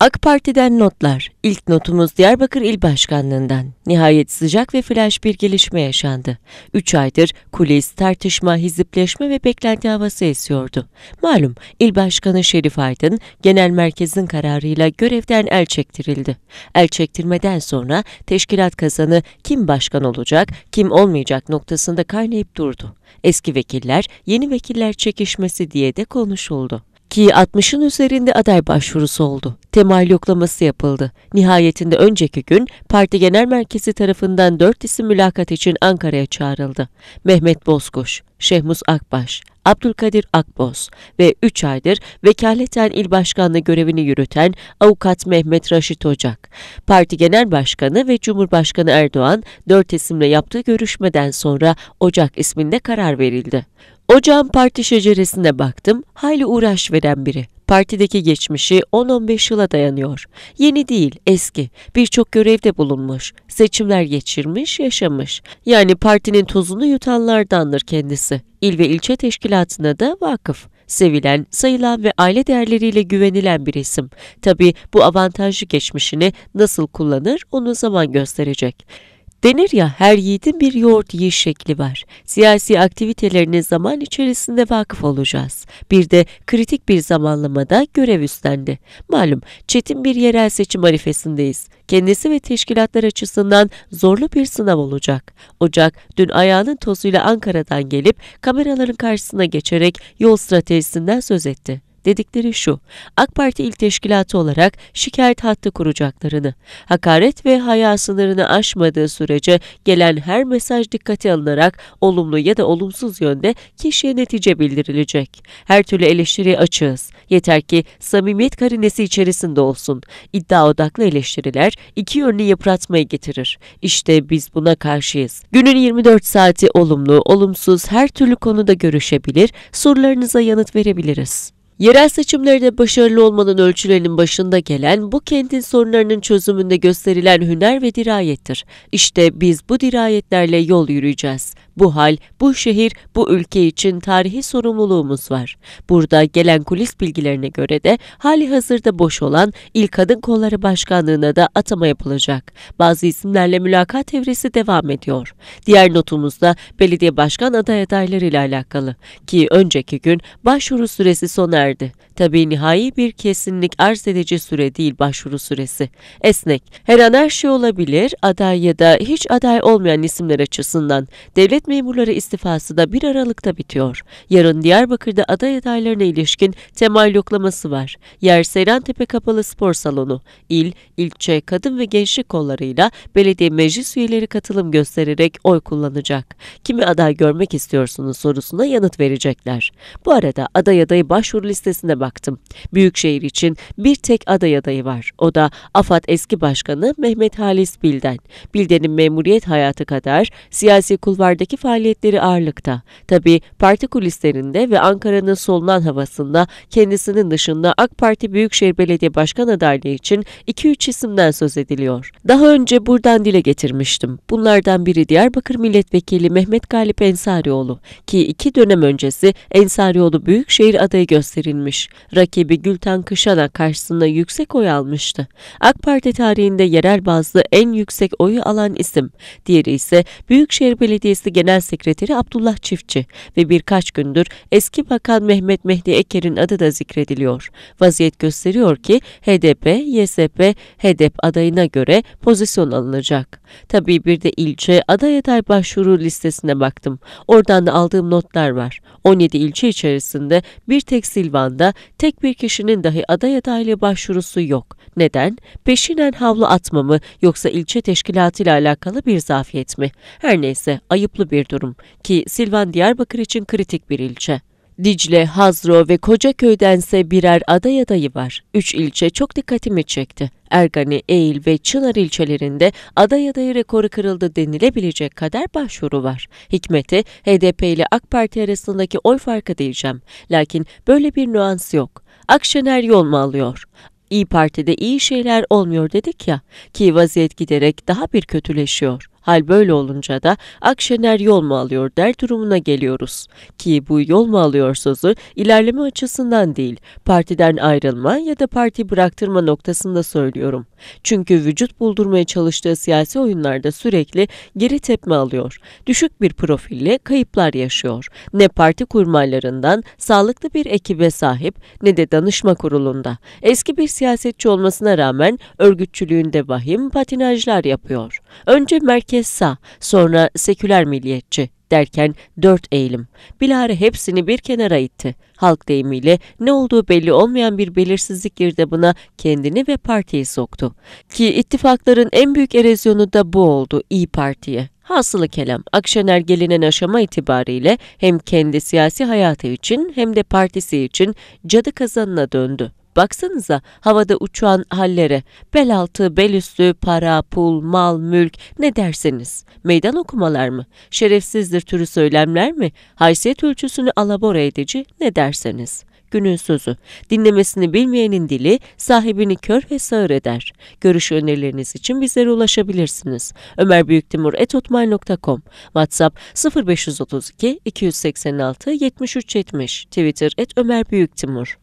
AK Parti'den notlar. İlk notumuz Diyarbakır İl Başkanlığından. Nihayet sıcak ve flash bir gelişme yaşandı. Üç aydır kulis, tartışma, hizipleşme ve beklenti havası esiyordu. Malum İl Başkanı Şerif Aydın genel merkezin kararıyla görevden el çektirildi. El çektirmeden sonra teşkilat kazanı kim başkan olacak, kim olmayacak noktasında kaynayıp durdu. Eski vekiller, yeni vekiller çekişmesi diye de konuşuldu ki 60'ın üzerinde aday başvurusu oldu. Temal yoklaması yapıldı. Nihayetinde önceki gün parti genel merkezi tarafından 4 isim mülakat için Ankara'ya çağrıldı. Mehmet Bozkuş, Şehmus Akbaş, Abdülkadir Akboz ve 3 aydır vekaleten il başkanlığı görevini yürüten avukat Mehmet Raşit Ocak. Parti Genel Başkanı ve Cumhurbaşkanı Erdoğan 4 isimle yaptığı görüşmeden sonra Ocak isminde karar verildi. Ocağın parti şeceresine baktım, hayli uğraş veren biri. Partideki geçmişi 10-15 yıla dayanıyor. Yeni değil, eski. Birçok görevde bulunmuş. Seçimler geçirmiş, yaşamış. Yani partinin tozunu yutanlardandır kendisi. İl ve ilçe teşkilatına da vakıf. Sevilen, sayılan ve aile değerleriyle güvenilen bir isim. Tabii bu avantajlı geçmişini nasıl kullanır onu zaman gösterecek. Denir ya her yiğidin bir yoğurt yiyiş şekli var. Siyasi aktivitelerine zaman içerisinde vakıf olacağız. Bir de kritik bir zamanlamada görev üstlendi. Malum çetin bir yerel seçim arifesindeyiz. Kendisi ve teşkilatlar açısından zorlu bir sınav olacak. Ocak dün ayağının tozuyla Ankara'dan gelip kameraların karşısına geçerek yol stratejisinden söz etti. Dedikleri şu, AK Parti il teşkilatı olarak şikayet hattı kuracaklarını, hakaret ve haya sınırını aşmadığı sürece gelen her mesaj dikkate alınarak olumlu ya da olumsuz yönde kişiye netice bildirilecek. Her türlü eleştiri açığız. Yeter ki samimiyet karinesi içerisinde olsun. İddia odaklı eleştiriler iki yönlü yıpratmayı getirir. İşte biz buna karşıyız. Günün 24 saati olumlu, olumsuz her türlü konuda görüşebilir, sorularınıza yanıt verebiliriz. Yerel seçimlerde başarılı olmanın ölçülerinin başında gelen bu kentin sorunlarının çözümünde gösterilen hüner ve dirayettir. İşte biz bu dirayetlerle yol yürüyeceğiz. Bu hal, bu şehir, bu ülke için tarihi sorumluluğumuz var. Burada gelen kulis bilgilerine göre de hali hazırda boş olan İl Kadın Kolları Başkanlığı'na da atama yapılacak. Bazı isimlerle mülakat evresi devam ediyor. Diğer notumuzda belediye başkan aday adayları ile alakalı ki önceki gün başvuru süresi sona erdi. Tabii nihai bir kesinlik arz edici süre değil başvuru süresi. Esnek. Her an her şey olabilir. Aday ya da hiç aday olmayan isimler açısından devlet memurları istifası da 1 Aralık'ta bitiyor. Yarın Diyarbakır'da aday adaylarına ilişkin temal yoklaması var. Yer Seyrantepe Kapalı Spor Salonu, il, ilçe, kadın ve gençlik kollarıyla belediye meclis üyeleri katılım göstererek oy kullanacak. Kimi aday görmek istiyorsunuz sorusuna yanıt verecekler. Bu arada aday adayı başvuru listesine baktım. Büyükşehir için bir tek aday adayı var. O da AFAD eski başkanı Mehmet Halis Bilden. Bilden'in memuriyet hayatı kadar siyasi kulvardaki Ankara'daki faaliyetleri ağırlıkta. Tabi parti kulislerinde ve Ankara'nın solunan havasında kendisinin dışında AK Parti Büyükşehir Belediye Başkan adaylığı için 2-3 isimden söz ediliyor. Daha önce buradan dile getirmiştim. Bunlardan biri Diyarbakır Milletvekili Mehmet Galip Ensarioğlu ki iki dönem öncesi Ensarioğlu Büyükşehir adayı gösterilmiş. Rakibi Gülten Kışana karşısında yüksek oy almıştı. AK Parti tarihinde yerel bazlı en yüksek oyu alan isim. Diğeri ise Büyükşehir Belediyesi Genel Genel Sekreteri Abdullah Çiftçi ve birkaç gündür eski Bakan Mehmet Mehdi Eker'in adı da zikrediliyor. Vaziyet gösteriyor ki HDP, YSP, HDP adayına göre pozisyon alınacak. Tabii bir de ilçe aday aday başvuru listesine baktım. Oradan da aldığım notlar var. 17 ilçe içerisinde bir tek Silvan'da tek bir kişinin dahi aday adaylığı başvurusu yok. Neden? Peşinen havlu atmamı yoksa ilçe teşkilatıyla alakalı bir zafiyet mi? Her neyse ayıplı bir bir durum ki Silvan Diyarbakır için kritik bir ilçe. Dicle, Hazro ve Kocaköy'dense birer aday adayı var. Üç ilçe çok dikkatimi çekti. Ergani, Eğil ve Çınar ilçelerinde aday adayı rekoru kırıldı denilebilecek kadar başvuru var. Hikmeti HDP ile AK Parti arasındaki oy farkı diyeceğim. Lakin böyle bir nüans yok. Akşener yol mu alıyor? İyi Parti'de iyi şeyler olmuyor dedik ya ki vaziyet giderek daha bir kötüleşiyor. Hal böyle olunca da Akşener yol mu alıyor der durumuna geliyoruz. Ki bu yol mu alıyor sözü ilerleme açısından değil, partiden ayrılma ya da parti bıraktırma noktasında söylüyorum. Çünkü vücut buldurmaya çalıştığı siyasi oyunlarda sürekli geri tepme alıyor. Düşük bir profille kayıplar yaşıyor. Ne parti kurmaylarından sağlıklı bir ekibe sahip ne de danışma kurulunda. Eski bir siyasetçi olmasına rağmen örgütçülüğünde vahim patinajlar yapıyor. Önce merkez sağ, sonra seküler milliyetçi derken dört eğilim. Bilare hepsini bir kenara itti. Halk deyimiyle ne olduğu belli olmayan bir belirsizlik girdabına kendini ve partiyi soktu. Ki ittifakların en büyük erozyonu da bu oldu İyi Parti'ye. Hasılı kelam, Akşener gelinen aşama itibariyle hem kendi siyasi hayatı için hem de partisi için cadı kazanına döndü. Baksanıza havada uçan hallere, bel altı, bel üstü, para, pul, mal, mülk ne derseniz. Meydan okumalar mı? Şerefsizdir türü söylemler mi? Haysiyet ölçüsünü alabora edici ne derseniz günün sözü. Dinlemesini bilmeyenin dili sahibini kör ve sağır eder. Görüş önerileriniz için bizlere ulaşabilirsiniz. Ömer Büyük Timur ömerbüyüktimur.etotmail.com WhatsApp 0532 286 7370 Twitter et Ömer Timur